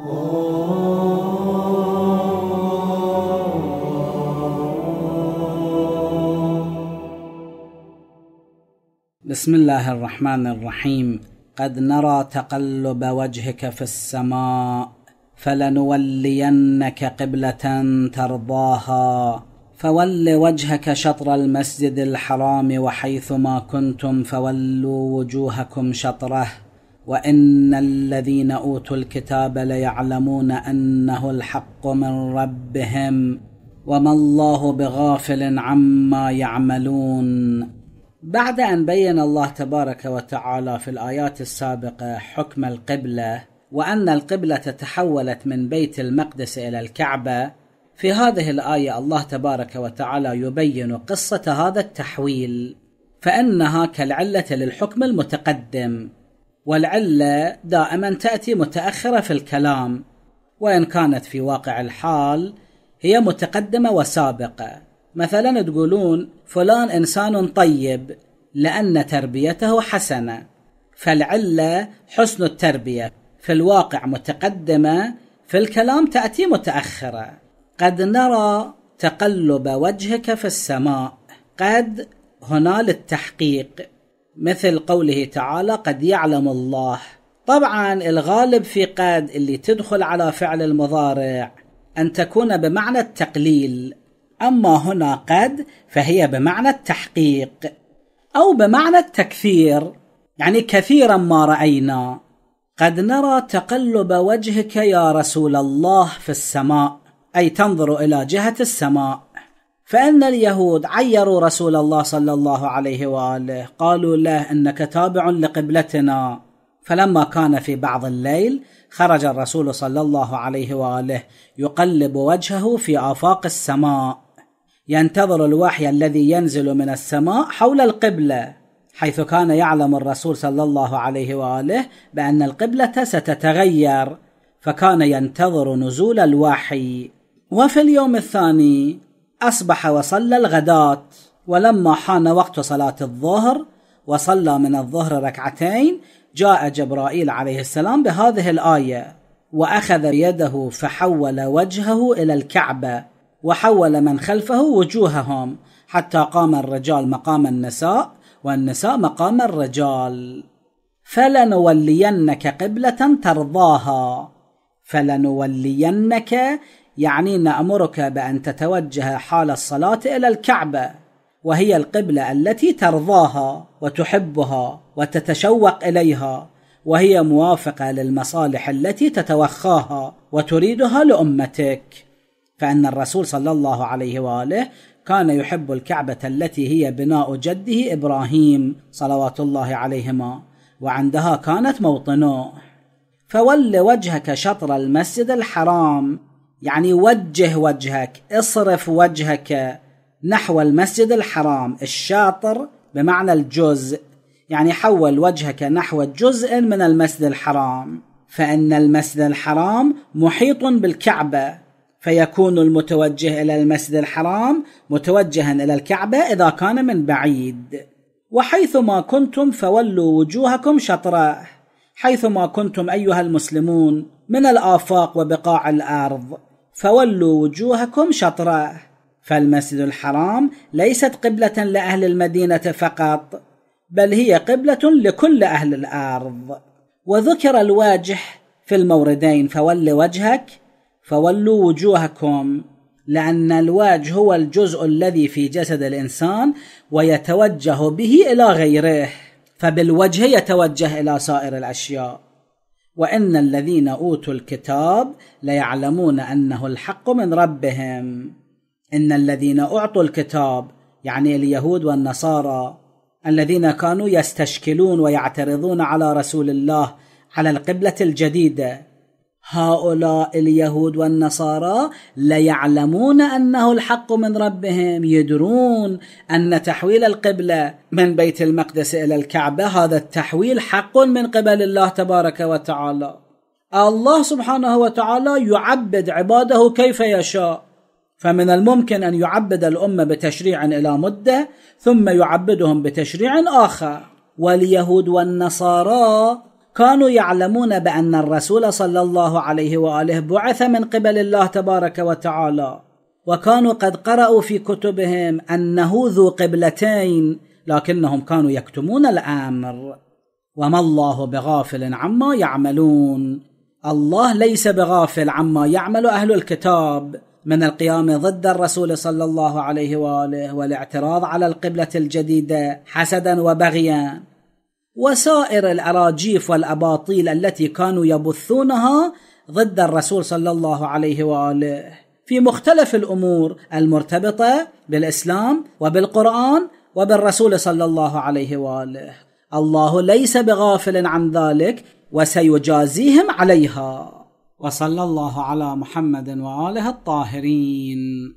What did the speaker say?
بسم الله الرحمن الرحيم قد نرى تقلب وجهك في السماء فلنولينك قبله ترضاها فول وجهك شطر المسجد الحرام وحيثما كنتم فولوا وجوهكم شطره وان الذين اوتوا الكتاب ليعلمون انه الحق من ربهم وما الله بغافل عما يعملون بعد ان بين الله تبارك وتعالى في الايات السابقه حكم القبله وان القبله تحولت من بيت المقدس الى الكعبه في هذه الايه الله تبارك وتعالى يبين قصه هذا التحويل فانها كالعله للحكم المتقدم والعله دائما تاتي متاخره في الكلام وان كانت في واقع الحال هي متقدمه وسابقه مثلا تقولون فلان انسان طيب لان تربيته حسنه فالعله حسن التربيه في الواقع متقدمه في الكلام تاتي متاخره قد نرى تقلب وجهك في السماء قد هنا للتحقيق مثل قوله تعالى قد يعلم الله طبعا الغالب في قد اللي تدخل على فعل المضارع أن تكون بمعنى التقليل أما هنا قد فهي بمعنى التحقيق أو بمعنى التكثير يعني كثيرا ما رأينا قد نرى تقلب وجهك يا رسول الله في السماء أي تنظر إلى جهة السماء فان اليهود عيروا رسول الله صلى الله عليه واله قالوا له انك تابع لقبلتنا فلما كان في بعض الليل خرج الرسول صلى الله عليه واله يقلب وجهه في افاق السماء ينتظر الوحي الذي ينزل من السماء حول القبله حيث كان يعلم الرسول صلى الله عليه واله بان القبله ستتغير فكان ينتظر نزول الوحي وفي اليوم الثاني أصبح وصلى الغداة ولما حان وقت صلاة الظهر وصلى من الظهر ركعتين جاء جبرائيل عليه السلام بهذه الآية وأخذ بيده فحول وجهه إلى الكعبة وحول من خلفه وجوههم حتى قام الرجال مقام النساء والنساء مقام الرجال فلنولينك قبلة ترضاها فلنولينك يعني نأمرك بأن تتوجه حال الصلاة إلى الكعبة وهي القبلة التي ترضاها وتحبها وتتشوق إليها وهي موافقة للمصالح التي تتوخاها وتريدها لأمتك فإن الرسول صلى الله عليه وآله كان يحب الكعبة التي هي بناء جده إبراهيم صلوات الله عليهما وعندها كانت موطنه فول وجهك شطر المسجد الحرام يعني وجه وجهك اصرف وجهك نحو المسجد الحرام الشاطر بمعنى الجزء يعني حول وجهك نحو جزء من المسجد الحرام فان المسجد الحرام محيط بالكعبه فيكون المتوجه الى المسجد الحرام متوجها الى الكعبه اذا كان من بعيد وحيثما كنتم فولوا وجوهكم شطره حيثما كنتم ايها المسلمون من الافاق وبقاع الارض فولوا وجوهكم شطره فالمسجد الحرام ليست قبله لاهل المدينه فقط بل هي قبله لكل اهل الارض وذكر الواجح في الموردين فول وجهك فولوا وجوهكم لأن الوجه هو الجزء الذي في جسد الإنسان ويتوجه به إلى غيره فبالوجه يتوجه إلى سائر الأشياء وان الذين اوتوا الكتاب ليعلمون انه الحق من ربهم ان الذين اعطوا الكتاب يعني اليهود والنصارى الذين كانوا يستشكلون ويعترضون على رسول الله على القبله الجديده هؤلاء اليهود والنصارى ليعلمون انه الحق من ربهم يدرون ان تحويل القبله من بيت المقدس الى الكعبه هذا التحويل حق من قبل الله تبارك وتعالى الله سبحانه وتعالى يعبد عباده كيف يشاء فمن الممكن ان يعبد الامه بتشريع الى مده ثم يعبدهم بتشريع اخر واليهود والنصارى كانوا يعلمون بأن الرسول صلى الله عليه وآله بعث من قبل الله تبارك وتعالى وكانوا قد قرأوا في كتبهم أنه ذو قبلتين لكنهم كانوا يكتمون الأمر وما الله بغافل عما يعملون الله ليس بغافل عما يعمل أهل الكتاب من القيام ضد الرسول صلى الله عليه واله والاعتراض على القبله الجديده حسدا وبغيا وسائر الاراجيف والاباطيل التي كانوا يبثونها ضد الرسول صلى الله عليه واله في مختلف الامور المرتبطه بالاسلام وبالقران وبالرسول صلى الله عليه واله الله ليس بغافل عن ذلك وسيجازيهم عليها وصلى الله على محمد واله الطاهرين